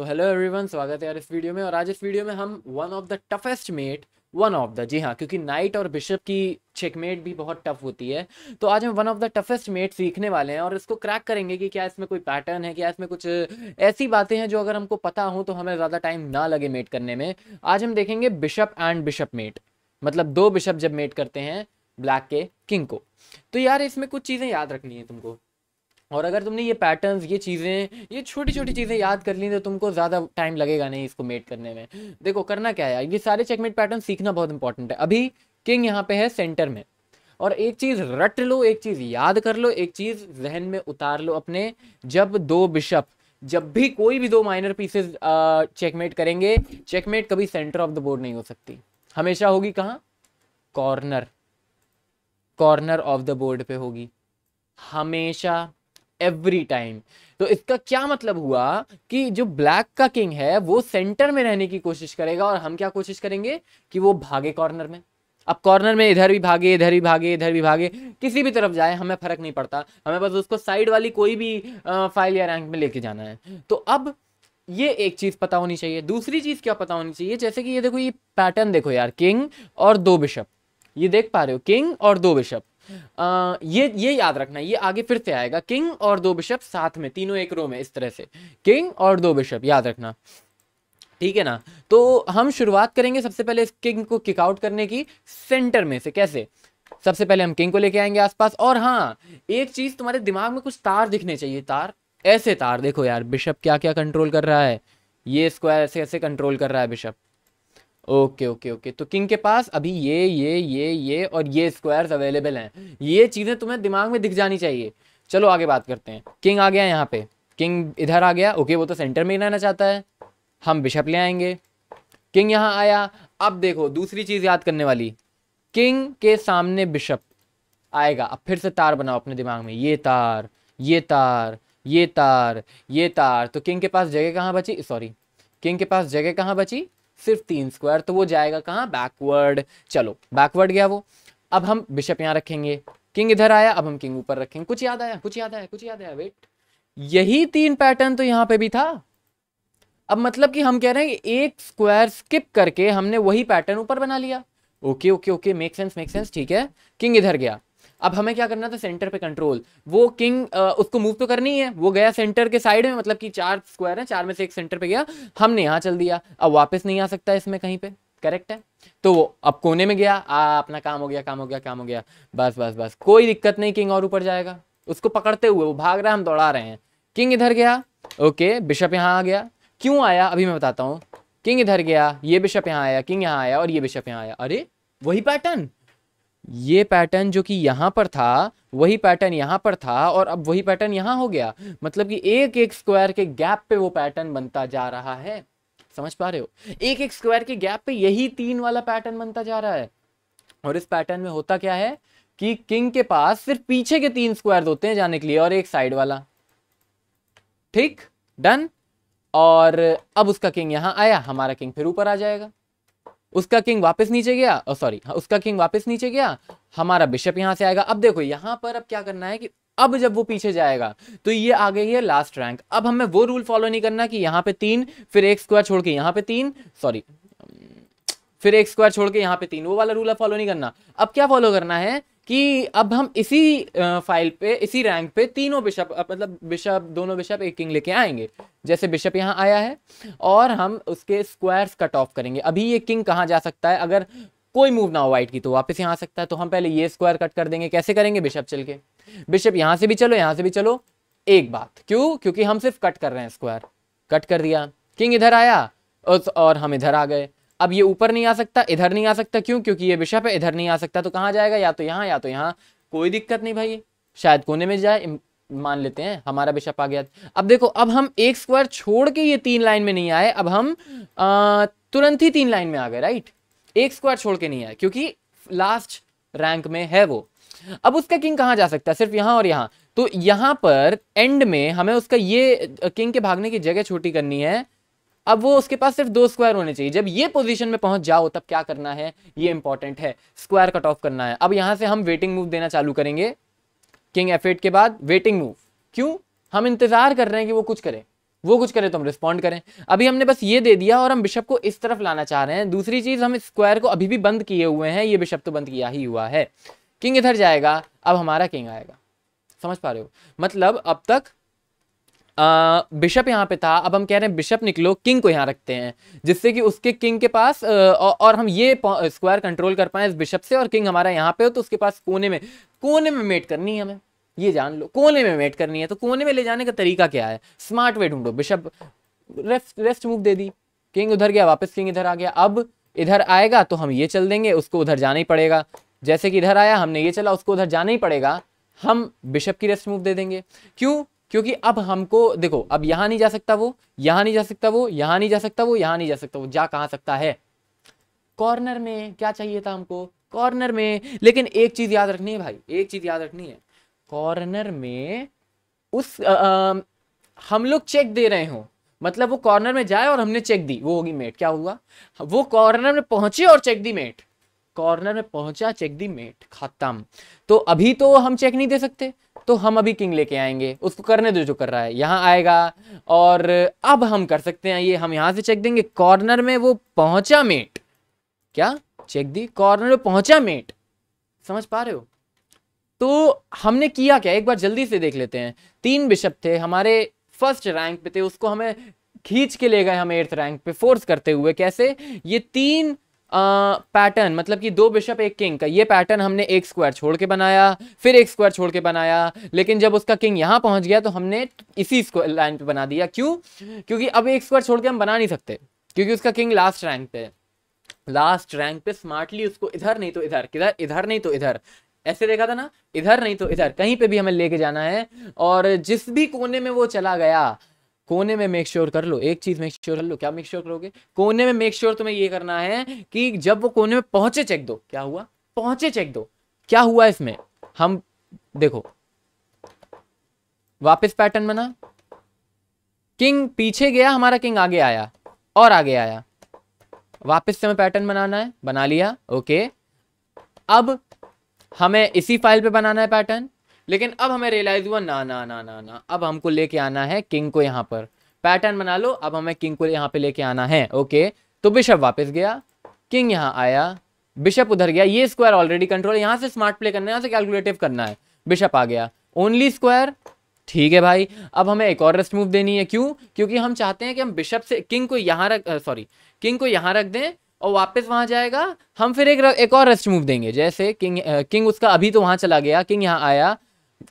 so hello everyone स्वागत है यार इस वीडियो में और आज इस वीडियो में हम one of the toughest mate one of the जी हाँ क्योंकि नाइट और बिशप की चेकमेट भी बहुत टफ होती है तो आज हम one of the toughest mate सीखने वाले हैं और इसको क्रैक करेंगे कि क्या इसमें कोई पैटर्न है क्या इसमें कुछ ऐसी बातें हैं जो अगर हमको पता हो तो हमें ज़्यादा टाइम ना लगे मेट करने में आज हम देखेंगे बिशप एंड बिशप मेट मतलब दो बिशप जब मेट करते हैं ब्लैक के किंग को तो यार इसमें कुछ चीज़ें याद रखनी है तुमको और अगर तुमने ये पैटर्न्स ये चीज़ें ये छोटी छोटी चीज़ें याद कर ली तो तुमको ज़्यादा टाइम लगेगा नहीं इसको मेट करने में देखो करना क्या है ये सारे चेकमेट पैटर्न सीखना बहुत इंपॉर्टेंट है अभी किंग यहाँ पे है सेंटर में और एक चीज़ रट लो एक चीज़ याद कर लो एक चीज़ जहन में उतार लो अपने जब दो बिशप जब भी कोई भी दो माइनर पीसेज चेकमेट करेंगे चेकमेट कभी सेंटर ऑफ द बोर्ड नहीं हो सकती हमेशा होगी कहाँ corner corner of the board पे होगी हमेशा एवरी टाइम तो इसका क्या मतलब हुआ कि जो ब्लैक का किंग है वो सेंटर में रहने की कोशिश करेगा और हम क्या कोशिश करेंगे कि वो भागे कॉर्नर में अब कॉर्नर में इधर भी भागे इधर भी भागे इधर भी भागे किसी भी तरफ जाए हमें फर्क नहीं पड़ता हमें बस उसको साइड वाली कोई भी फाइल या रैंक में लेके जाना है तो अब ये एक चीज़ पता होनी चाहिए दूसरी चीज़ क्या पता होनी चाहिए जैसे कि ये देखो ये पैटर्न देखो यार किंग और दो बिशप ये देख पा रहे हो किंग और दो बिशप ये ये याद रखना ये आगे फिर से आएगा किंग और दो बिशप साथ में तीनों एक रो में इस तरह से किंग और दो बिशप याद रखना ठीक है ना तो हम शुरुआत करेंगे सबसे पहले इस किंग को किकआउट करने की सेंटर में से कैसे सबसे पहले हम किंग को लेके आएंगे आसपास और हाँ एक चीज तुम्हारे दिमाग में कुछ तार दिखने चाहिए तार ऐसे तार देखो यार बिशप क्या क्या कंट्रोल कर रहा है ये इसको ऐसे ऐसे कंट्रोल कर रहा है बिशप ओके ओके ओके तो किंग के पास अभी ये ये ये ये और ये स्क्वायर्स अवेलेबल हैं ये चीज़ें तुम्हें दिमाग में दिख जानी चाहिए चलो आगे बात करते हैं किंग आ गया यहाँ पे किंग इधर आ गया ओके वो तो सेंटर में ही रहना चाहता है हम बिशप ले आएंगे किंग यहाँ आया अब देखो दूसरी चीज़ याद करने वाली किंग के सामने बिशप आएगा अब फिर से तार बनाओ अपने दिमाग में ये तार ये तार ये तार ये तार तो किंग के पास जगह कहाँ बची सॉरी किंग के पास जगह कहाँ बची सिर्फ तीन स्क्वायर तो वो जाएगा कहाँ बैकवर्ड चलो बैकवर्ड गया वो अब हम बिशप यहाँ रखेंगे किंग इधर आया अब हम किंग ऊपर रखेंगे कुछ याद आया कुछ याद आया कुछ याद आया वेट यही तीन पैटर्न तो यहाँ पे भी था अब मतलब कि हम कह रहे हैं एक स्क्वायर स्किप करके हमने वही पैटर्न ऊपर बना लिया okay okay okay make sense make sense ठीक है किंग इधर गया अब हमें क्या करना था सेंटर पे कंट्रोल वो किंग उसको मूव तो करनी है वो गया सेंटर के साइड में मतलब कि चार स्क्वायर है चार में से एक सेंटर पे गया हमने यहाँ चल दिया अब वापस नहीं आ सकता इसमें कहीं पे करेक्ट है तो वो अब कोने में गया आ, अपना काम हो गया काम हो गया काम हो गया बस बस बस कोई दिक्कत नहीं किंग और ऊपर जाएगा उसको पकड़ते हुए वो भाग रहा है हम दौड़ा रहे हैं किंग इधर गया ओके बिशप यहाँ आ गया क्यों आया अभी मैं बताता हूँ किंग इधर गया ये बिशप यहाँ आया किंग यहाँ आया और ये बिशप यहाँ आया अरे वही पैटर्न ये पैटर्न जो कि यहाँ पर था वही पैटर्न यहाँ पर था और अब वही पैटर्न यहाँ हो गया मतलब कि एक एक स्क्वायर के गैप पे वो पैटर्न बनता जा रहा है समझ पा रहे हो एक एक स्क्वायर के गैप पे यही तीन वाला पैटर्न बनता जा रहा है और इस पैटर्न में होता क्या है कि किंग के पास सिर्फ पीछे के तीन स्क्वायर होते हैं जाने के लिए और एक साइड वाला ठीक डन और अब उसका किंग यहाँ आया हमारा किंग फिर ऊपर आ जाएगा उसका किंग वापस नीचे गया सॉरी oh, हाँ, उसका किंग वापस नीचे गया हमारा बिशप यहां से आएगा अब देखो यहाँ पर अब क्या करना है कि अब जब वो पीछे जाएगा तो ये आ गई है लास्ट रैंक अब हमें वो रूल फॉलो नहीं करना कि यहाँ पे तीन फिर एक स्क्वायर छोड़ के यहाँ पे तीन सॉरी फिर एक स्क्वायर छोड़ के यहां पे तीन वो वाला रूल अब फॉलो नहीं करना अब क्या फॉलो करना है कि अब हम इसी फाइल पे इसी रैंक पे तीनों बिशप मतलब बिशप दोनों बिशप एक किंग लेके आएंगे जैसे बिशप यहाँ आया है और हम उसके स्क्वायर्स कट ऑफ करेंगे अभी ये किंग कहाँ जा सकता है अगर कोई मूव ना हो वाइट की तो वापस यहाँ आ सकता है तो हम पहले ये स्क्वायर कट कर देंगे कैसे करेंगे बिशप चल के बिशप यहाँ से भी चलो यहाँ से भी चलो एक बात क्यों क्योंकि हम सिर्फ कट कर रहे हैं स्क्वायर कट कर दिया किंग इधर आया और हम इधर आ गए अब ये ऊपर नहीं आ सकता इधर नहीं आ सकता क्यों क्योंकि ये बिशप है इधर नहीं आ सकता तो कहाँ जाएगा या तो यहाँ या तो यहाँ कोई दिक्कत नहीं भाई शायद कोने में जाए मान लेते हैं हमारा बिशप आ गया अब देखो अब हम एक स्क्वायर छोड़ के ये तीन लाइन में नहीं आए अब हम आ, तुरंत ही तीन लाइन में आ गए राइट एक स्क्वायर छोड़ के नहीं आए क्योंकि लास्ट रैंक में है वो अब उसका किंग कहाँ जा सकता है सिर्फ यहाँ और यहाँ तो यहाँ पर एंड में हमें उसका ये किंग के भागने की जगह छोटी करनी है अब वो उसके पास सिर्फ दो स्क्वायर होने चाहिए जब ये पोजीशन में पहुंच जाओ तब क्या करना है ये इंपॉर्टेंट है स्क्वायर कट ऑफ करना है अब यहां से हम वेटिंग मूव देना चालू करेंगे किंग एफ के बाद वेटिंग मूव क्यों हम इंतजार कर रहे हैं कि वो कुछ करें वो कुछ करें तो हम रिस्पॉन्ड करें अभी हमने बस ये दे दिया और हम बिशप को इस तरफ लाना चाह रहे हैं दूसरी चीज़ हम स्क्वायर को अभी भी बंद किए हुए हैं ये बिशप तो बंद किया ही हुआ है किंग इधर जाएगा अब हमारा किंग आएगा समझ पा रहे हो मतलब अब तक बिशप यहाँ पे था अब हम कह रहे हैं बिशप निकलो किंग को यहाँ रखते हैं जिससे कि उसके किंग के पास और हम ये स्क्वायर कंट्रोल कर पाए इस बिशप से और किंग हमारा यहाँ पे हो तो उसके पास कोने में कोने में मेट करनी है हमें ये जान लो कोने में मेट करनी है तो कोने में ले जाने का तरीका क्या है स्मार्ट वे ढूंढो बिशप रेस्ट रेस्ट मूव दे दी किंग उधर गया वापस किंग इधर आ गया अब इधर आएगा तो हम ये चल देंगे उसको उधर जाना ही पड़ेगा जैसे कि इधर आया हमने ये चला उसको उधर जाना ही पड़ेगा हम बिशप की रेस्ट मूव दे देंगे क्यों क्योंकि अब हमको देखो अब यहाँ नहीं जा सकता वो यहाँ नहीं जा सकता वो यहाँ नहीं जा सकता वो यहाँ नहीं जा सकता वो जा कहाँ सकता है कॉर्नर में क्या चाहिए था हमको कॉर्नर में लेकिन एक चीज़ याद रखनी है भाई एक चीज़ याद रखनी है कॉर्नर में उस आ, आ, हम लोग चेक दे रहे हों मतलब वो कॉर्नर में जाए और हमने चेक दी वो होगी मेट क्या हुआ वो कॉर्नर में पहुंचे और चेक दी मेट कॉर्नर में पहुंचा चेक दी मेट खत्म तो अभी तो हम चेक नहीं दे सकते तो हम अभी किंग लेके आएंगे उसको करने दो जो कर रहा है यहाँ आएगा और अब हम कर सकते हैं ये हम यहाँ से चेक देंगे कॉर्नर में वो पहुंचा मेट क्या चेक दी कॉर्नर में पहुंचा मेट समझ पा रहे हो तो हमने किया क्या एक बार जल्दी से देख लेते हैं तीन बिशप थे हमारे फर्स्ट रैंक पे थे उसको हमें खींच के ले गए हम एट्थ रैंक पे फोर्स करते हुए कैसे ये तीन पैटर्न मतलब कि दो बिशप एक किंग का ये पैटर्न हमने एक स्क्वायर छोड़ के बनाया फिर एक स्क्वायर छोड़ के बनाया लेकिन जब उसका किंग यहाँ पहुँच गया तो हमने इसी लाइन पे बना दिया क्यों क्योंकि अब एक स्क्वायर छोड़ के हम बना नहीं सकते क्योंकि उसका किंग लास्ट रैंक पे लास्ट रैंक पे स्मार्टली उसको इधर नहीं तो इधर किधर इधर नहीं तो इधर ऐसे देखा था ना इधर नहीं तो इधर कहीं पे भी हमें लेके जाना है और जिस भी कोने में वो चला गया कोने में मेक श्योर sure कर लो एक चीज़ मेक श्योर कर लो क्या मेक श्योर sure करोगे कोने में मेक श्योर तुम्हें ये करना है कि जब वो कोने में पहुंचे चेक दो क्या हुआ पहुंचे चेक दो क्या हुआ इसमें हम देखो वापस पैटर्न बना किंग पीछे गया हमारा किंग आगे आया और आगे आया वापस से हमें पैटर्न बनाना है बना लिया ओके अब हमें इसी फाइल पे बनाना है पैटर्न लेकिन अब हमें रियलाइज हुआ ना ना ना ना ना अब हमको लेके आना है किंग को यहाँ पर पैटर्न बना लो अब हमें किंग को यहाँ पे लेके आना है ओके तो बिशप वापस गया किंग यहाँ आया बिशप उधर गया ये स्क्वायर ऑलरेडी कंट्रोल यहाँ से स्मार्ट प्ले करना है यहाँ से कैलकुलेटिव करना है बिशप आ गया ओनली स्क्वायर ठीक है भाई अब हमें एक और रेस्ट मूव देनी है क्यों क्योंकि हम चाहते हैं कि हम बिशप से किंग को यहाँ रख सॉरी किंग को यहाँ रख दें और वापस वहाँ जाएगा हम फिर एक एक और रेस्ट मूव देंगे जैसे किंग किंग उसका अभी तो वहाँ चला गया किंग यहाँ आया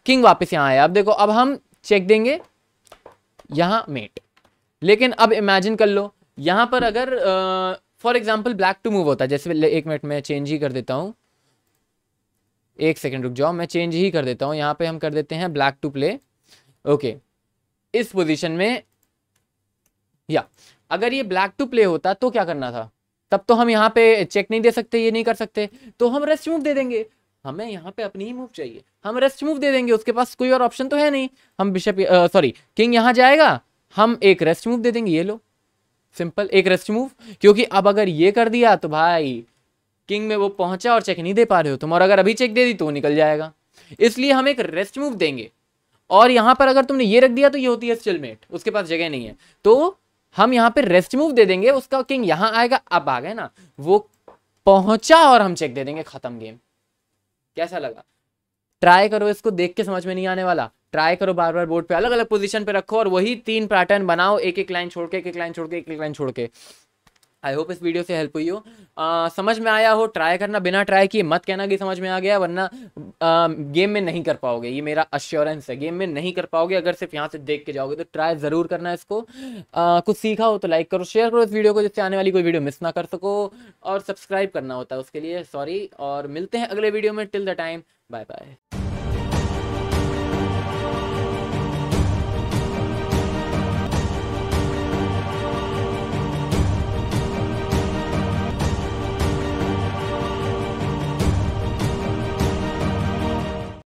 किंग वापस यहाँ आया अब देखो अब हम चेक देंगे यहाँ मेट लेकिन अब इमेजिन कर लो यहाँ पर अगर for example black to move होता है जैसे एक मिनट में चेंज ही कर देता हूँ एक सेकेंड रुक जाओ मैं चेंज ही कर देता हूँ यहाँ पे हम कर देते हैं ब्लैक टू प्ले ओके इस पोजीशन में या अगर ये ब्लैक टू प्ले होता तो क्या करना था तब तो हम यहाँ पे चेक नहीं दे सकते ये नहीं कर सकते तो हम रेस्ट मूव दे देंगे हमें यहाँ पे अपनी ही मूव चाहिए हम रेस्ट मूव दे देंगे उसके पास कोई और ऑप्शन तो है नहीं हम बिशप सॉरी किंग यहाँ जाएगा हम एक रेस्ट मूव दे देंगे ये लो सिंपल एक रेस्ट मूव क्योंकि अब अगर ये कर दिया तो भाई किंग में वो पहुंचा और चेक नहीं दे पा रहे हो तुम और अगर अभी चेक दे दी तो वो निकल जाएगा इसलिए हम एक रेस्ट मूव देंगे और यहाँ पर अगर तुमने ये रख दिया तो ये होती है स्टिलमेट उसके पास जगह नहीं है तो हम यहाँ पे रेस्ट मूव दे देंगे उसका किंग यहाँ आएगा अब आ गए ना वो पहुंचा और हम चेक दे देंगे खत्म गेम कैसा लगा ट्राई करो इसको देख के समझ में नहीं आने वाला ट्राई करो बार बार बोर्ड पे अलग अलग पोजीशन पे रखो और वही तीन पैटर्न बनाओ एक एक लाइन छोड़ के एक एक लाइन छोड़ के एक एक लाइन छोड़ के आई होप इस वीडियो से हेल्प हुई हो आ, समझ में आया हो ट्राई करना बिना ट्राई किए मत कहना कि समझ में आ गया वरना आ, गेम में नहीं कर पाओगे ये मेरा अश्योरेंस है गेम में नहीं कर पाओगे अगर सिर्फ यहाँ से देख के जाओगे तो ट्राई ज़रूर करना इसको आ, कुछ सीखा हो तो लाइक करो शेयर करो इस वीडियो को जिससे आने वाली कोई वीडियो मिस ना कर सको और सब्सक्राइब करना होता है उसके लिए सॉरी और मिलते हैं अगले वीडियो में till the time bye bye